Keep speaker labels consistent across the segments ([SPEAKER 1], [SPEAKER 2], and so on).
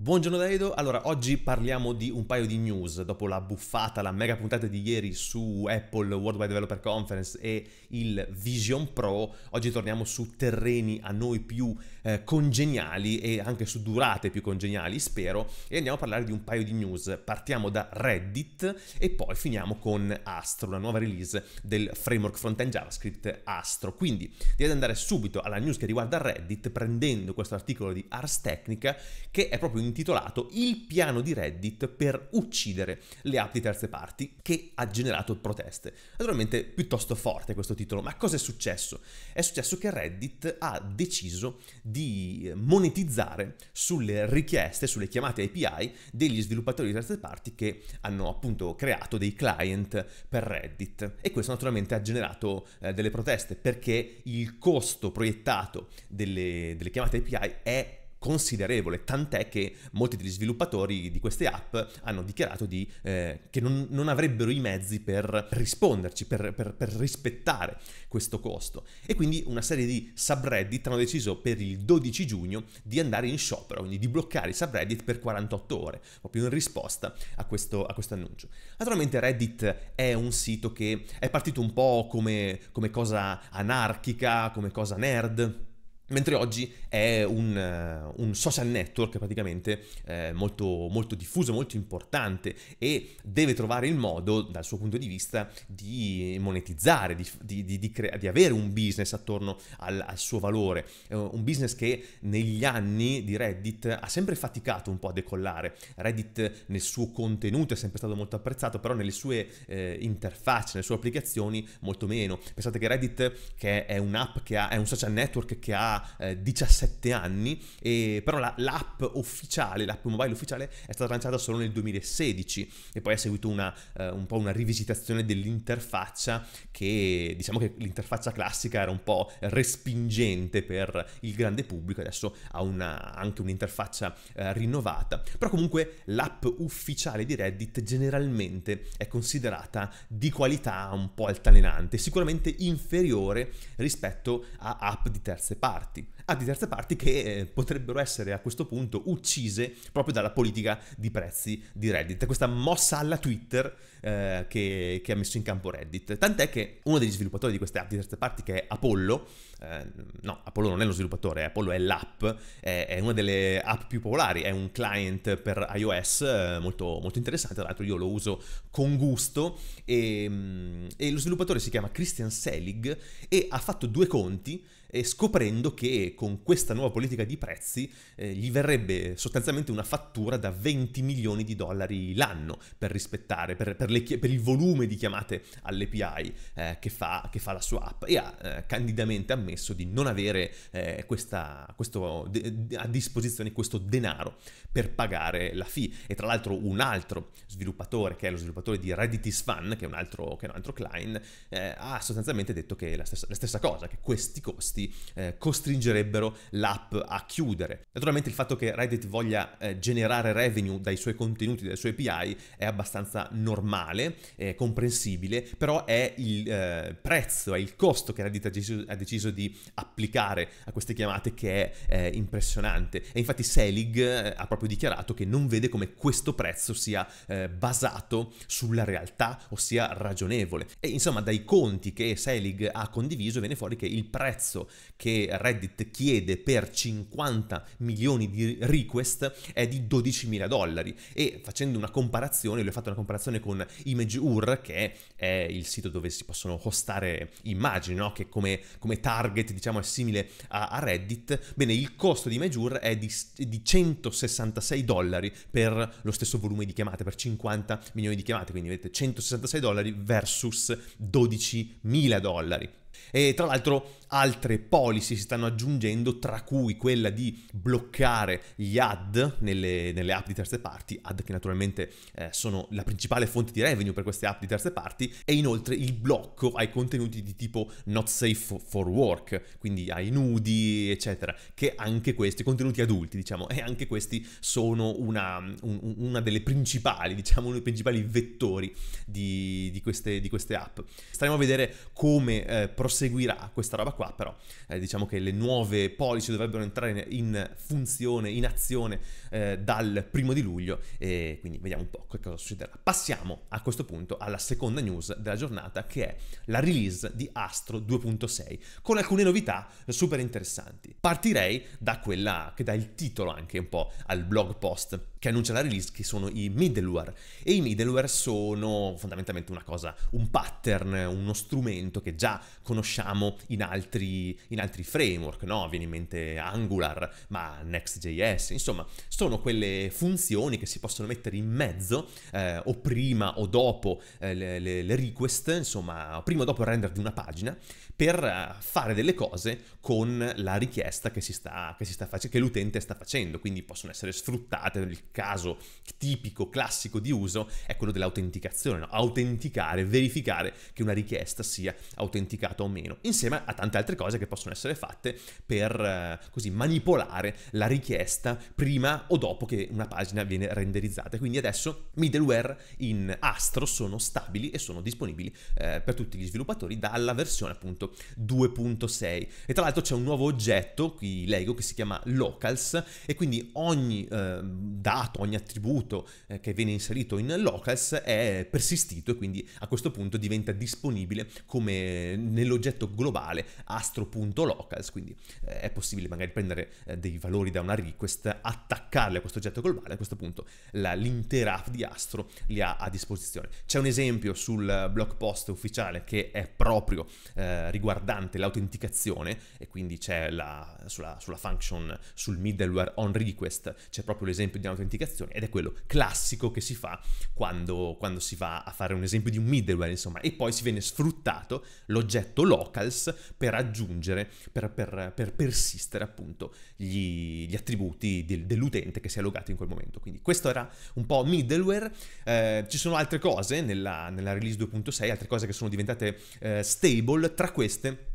[SPEAKER 1] Buongiorno Daido, allora oggi parliamo di un paio di news dopo la buffata, la mega puntata di ieri su Apple Worldwide Developer Conference e il Vision Pro, oggi torniamo su terreni a noi più eh, congeniali e anche su durate più congeniali spero e andiamo a parlare di un paio di news, partiamo da Reddit e poi finiamo con Astro, la nuova release del framework front-end JavaScript Astro, quindi di andare subito alla news che riguarda Reddit prendendo questo articolo di Ars Technica che è proprio in intitolato Il piano di Reddit per uccidere le app di terze parti che ha generato proteste. Naturalmente piuttosto forte questo titolo, ma cosa è successo? È successo che Reddit ha deciso di monetizzare sulle richieste, sulle chiamate API degli sviluppatori di terze parti che hanno appunto creato dei client per Reddit e questo naturalmente ha generato eh, delle proteste perché il costo proiettato delle, delle chiamate API è considerevole, tant'è che molti degli sviluppatori di queste app hanno dichiarato di, eh, che non, non, avrebbero i mezzi per risponderci, per, per, per, rispettare questo costo. E quindi una serie di subreddit hanno deciso per il 12 giugno di andare in sciopero, quindi di bloccare i subreddit per 48 ore, proprio in risposta a questo, a questo annuncio. Naturalmente Reddit è un sito che è partito un po' come, come cosa anarchica, come cosa nerd Mentre oggi è un, eh, un social network praticamente eh, molto, molto, diffuso, molto importante e deve trovare il modo, dal suo punto di vista, di monetizzare, di, di, di, crea- di avere un business attorno al, al suo valore. È un business che negli anni di Reddit ha sempre faticato un po' a decollare. Reddit nel suo contenuto è sempre stato molto apprezzato, però nelle sue eh, interfacce, nelle sue applicazioni molto meno. Pensate che Reddit, che è un'app che ha, è un social network che ha eh, 17 anni, e, però la, l'app ufficiale, l'app mobile ufficiale è stata lanciata solo nel 2016 e poi ha seguito una, eh, un po' una rivisitazione dell'interfaccia che diciamo che l'interfaccia classica era un po' respingente per il grande pubblico, adesso ha una, anche un'interfaccia eh, rinnovata, però comunque l'app ufficiale di Reddit generalmente è considerata di qualità un po' altalenante, sicuramente inferiore rispetto a app di terze parti parti, di terze parti che eh, potrebbero essere a questo punto uccise proprio dalla politica di prezzi di Reddit, questa mossa alla Twitter eh, che, che, ha messo in campo Reddit. Tant'è che uno degli sviluppatori di queste app di terze parti, che è Apollo, eh, no, Apollo non è lo sviluppatore, Apollo è l'app, è, è, una delle app più popolari, è un client per iOS eh, molto, molto interessante, tra l'altro io lo uso con gusto e, mm, e lo sviluppatore si chiama Christian Selig e ha fatto due conti eh, scoprendo che con questa nuova politica di prezzi eh, gli verrebbe sostanzialmente una fattura da 20 milioni di dollari l'anno per rispettare, per, per, le, per il volume di chiamate all'API eh, che, fa, che, fa, la sua app e ha eh, candidamente ammesso di non avere eh, questa, questo, a disposizione questo denaro per pagare la fee e tra l'altro un altro sviluppatore che è lo sviluppatore di Reddit is Fun che è un altro, che è un altro client eh, ha sostanzialmente detto che la stessa, la stessa cosa, che questi costi questi eh, costringerebbero l'app a chiudere. Naturalmente il fatto che Reddit voglia eh, generare revenue dai suoi contenuti, dai suoi API, è abbastanza normale, è comprensibile, però è il eh, prezzo, è il costo che Reddit ha deciso, ha deciso, di applicare a queste chiamate che è eh, impressionante. E infatti Selig eh, ha proprio dichiarato che non vede come questo prezzo sia eh, basato sulla realtà ossia ragionevole. E insomma dai conti che Selig ha condiviso viene fuori che il prezzo che Reddit chiede per 50 milioni milioni di request è di 12.000 dollari e facendo una comparazione, lui ha fatto una comparazione con ImageUR che è il sito dove si possono hostare immagini, no? che come, come, target diciamo è simile a, a, Reddit, bene il costo di ImageUR è di, di 166 dollari per lo stesso volume di chiamate, per 50 milioni di chiamate, quindi vedete 166 dollari versus 12.000 dollari. E tra l'altro altre policy si stanno aggiungendo, tra cui quella di bloccare gli ad nelle, nelle app di terze parti, ad che naturalmente eh, sono la principale fonte di revenue per queste app di terze parti, e inoltre il blocco ai contenuti di tipo not safe for work, quindi ai nudi, eccetera, che anche questi, contenuti adulti, diciamo, e anche questi sono una, un, una delle principali, diciamo, uno dei principali vettori di, di, queste, di queste app. Staremo a vedere come eh, proseguirà questa roba qua però eh, diciamo che le nuove polici dovrebbero entrare in funzione, in azione eh, dal primo di luglio e quindi vediamo un po' che cosa succederà. Passiamo a questo punto alla seconda news della giornata che è la release di Astro 2.6 con alcune novità super interessanti. Partirei da quella che dà il titolo anche un po' al blog post che annuncia la release, che sono i middleware. E i middleware sono fondamentalmente una cosa, un pattern, uno strumento che già conosciamo in altri, in altri framework, no? Viene in mente Angular, ma Next.js, insomma, sono quelle funzioni che si possono mettere in mezzo eh, o prima o dopo eh, le, le, le, request, insomma, prima o dopo il render di una pagina, per eh, fare delle cose con la richiesta che, si sta, che, si sta face- che l'utente sta facendo, quindi possono essere sfruttate, nel caso tipico, classico di uso è quello dell'autenticazione, no? autenticare, verificare che una richiesta sia autenticata o meno, insieme a tante altre cose che possono essere fatte per eh, così manipolare la richiesta prima o dopo che una pagina viene renderizzata. Quindi adesso middleware in Astro sono stabili e sono disponibili eh, per tutti gli sviluppatori dalla versione appunto 2.6 e tra l'altro c'è un nuovo oggetto qui Lego che si chiama locals e quindi ogni eh, dato, ogni attributo eh, che viene inserito in locals è persistito e quindi a questo punto diventa disponibile come nell'oggetto globale astro.locals, quindi eh, è possibile magari prendere eh, dei valori da una request, attaccarli a questo oggetto globale, a questo punto la, l'intera app di Astro li ha a disposizione. C'è un esempio sul blog post ufficiale che è proprio eh, riguardante l'autenticazione e quindi c'è la, sulla, sulla function, sul middleware on request, c'è proprio l'esempio di autenticazione, ed è quello classico che si fa quando, quando si va a fare un esempio di un middleware, insomma, e poi si viene sfruttato l'oggetto locals per aggiungere, per, per, per persistere appunto gli, gli attributi del, dell'utente che si è logato in quel momento. Quindi questo era un po' middleware, eh, ci sono altre cose nella, nella release 2.6, altre cose che sono diventate eh, stable, tra queste queste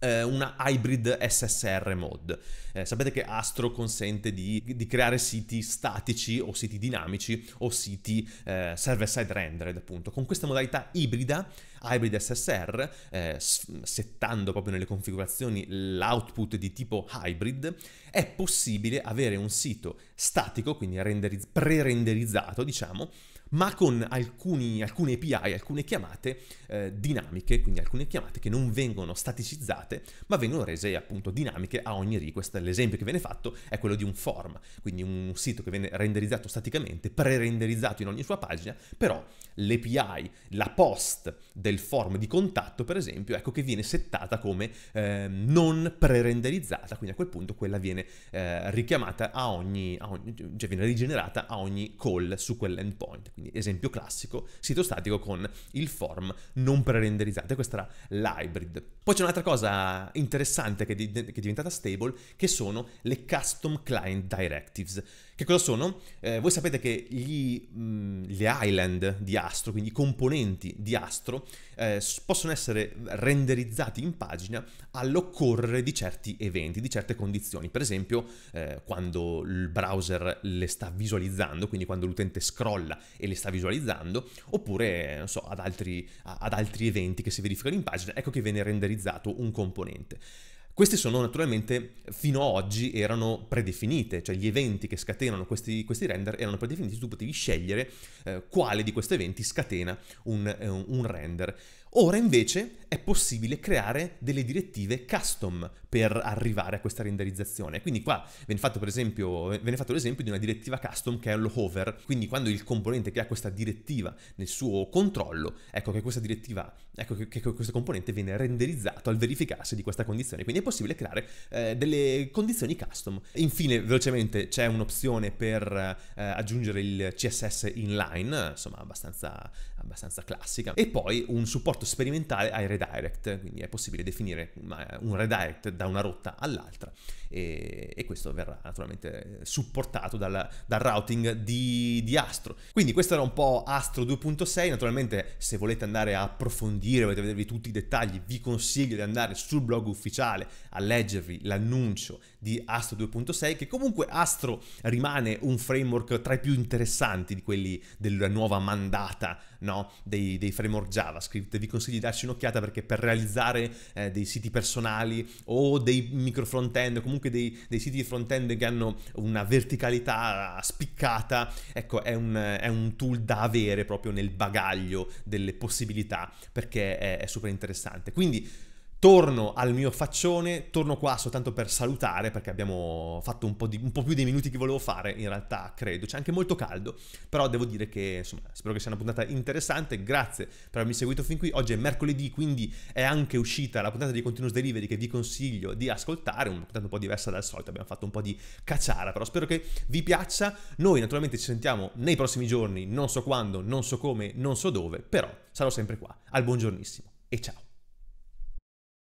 [SPEAKER 1] eh, una hybrid SSR mod. Eh, sapete che Astro consente di, di, creare siti statici o siti dinamici o siti eh, server-side rendered, appunto. Con questa modalità ibrida, hybrid SSR, eh, settando proprio nelle configurazioni l'output di tipo hybrid, è possibile avere un sito statico, quindi pre-renderizzato, diciamo, ma con alcuni, alcune API, alcune chiamate eh, dinamiche, quindi alcune chiamate che non vengono staticizzate, ma vengono rese appunto dinamiche a ogni request. L'esempio che viene fatto è quello di un form, quindi un sito che viene renderizzato staticamente, pre-renderizzato in ogni sua pagina, però l'API, la post del form di contatto, per esempio, ecco che viene settata come eh, non pre-renderizzata, quindi a quel punto quella viene eh, richiamata a ogni, a ogni, cioè viene rigenerata a ogni call su quell'endpoint. Quindi esempio classico, sito statico con il form non pre renderizzato questa era l'hybrid. Poi c'è un'altra cosa interessante che, è, di- che è diventata stable, che sono le custom client directives. Che cosa sono? Eh, voi sapete che gli, mh, mm, le island di Astro, quindi i componenti di Astro, eh, possono essere renderizzati in pagina all'occorrere di certi eventi, di certe condizioni. Per esempio, eh, quando il browser le sta visualizzando, quindi quando l'utente scrolla e le sta visualizzando, oppure, so, ad altri, ad altri eventi che si verificano in pagina, ecco che viene renderizzato renderizzato un componente. Queste sono naturalmente, fino ad oggi, erano predefinite, cioè gli eventi che scatenano questi, questi render erano predefiniti, tu potevi scegliere eh, quale di questi eventi scatena un, eh, un render. Ora invece è possibile creare delle direttive custom per arrivare a questa renderizzazione. Quindi qua viene fatto, per esempio, viene fatto l'esempio di una direttiva custom che è lo hover, quindi quando il componente che ha questa direttiva nel suo controllo, ecco che questa direttiva, ecco che, che questo componente viene renderizzato al verificarsi di questa condizione. Quindi è possibile creare eh, delle condizioni custom. Infine, velocemente, c'è un'opzione per eh, aggiungere il CSS inline, insomma abbastanza, abbastanza classica, e poi un supporto rapporto sperimentale ai redirect, quindi è possibile definire un redirect da una rotta all'altra e, e questo verrà naturalmente eh, supportato dal, dal routing di, di, Astro. Quindi questo era un po' Astro 2.6, naturalmente se volete andare a approfondire, volete vedervi tutti i dettagli, vi consiglio di andare sul blog ufficiale a leggervi l'annuncio di Astro 2.6 che comunque Astro rimane un framework tra i più interessanti di quelli della nuova mandata no? dei, dei framework JavaScript. Vi consigli di darci un'occhiata perché per realizzare eh, dei siti personali o dei micro front-end, comunque dei, dei siti di front-end che hanno una verticalità spiccata, ecco, è un, è un, tool da avere proprio nel bagaglio delle possibilità perché è, è super interessante. Quindi torno al mio faccione, torno qua soltanto per salutare perché abbiamo fatto un po, di, un po più dei minuti che volevo fare, in realtà credo, c'è anche molto caldo, però devo dire che insomma spero che sia una puntata interessante, grazie per avermi seguito fin qui, oggi è mercoledì quindi è anche uscita la puntata di Continuous Delivery che vi consiglio di ascoltare, una puntata un po' diversa dal solito, abbiamo fatto un po' di cacciara, però spero che vi piaccia, noi naturalmente ci sentiamo nei prossimi giorni, non so quando, non so come, non so dove, però sarò sempre qua, al buongiornissimo e ciao!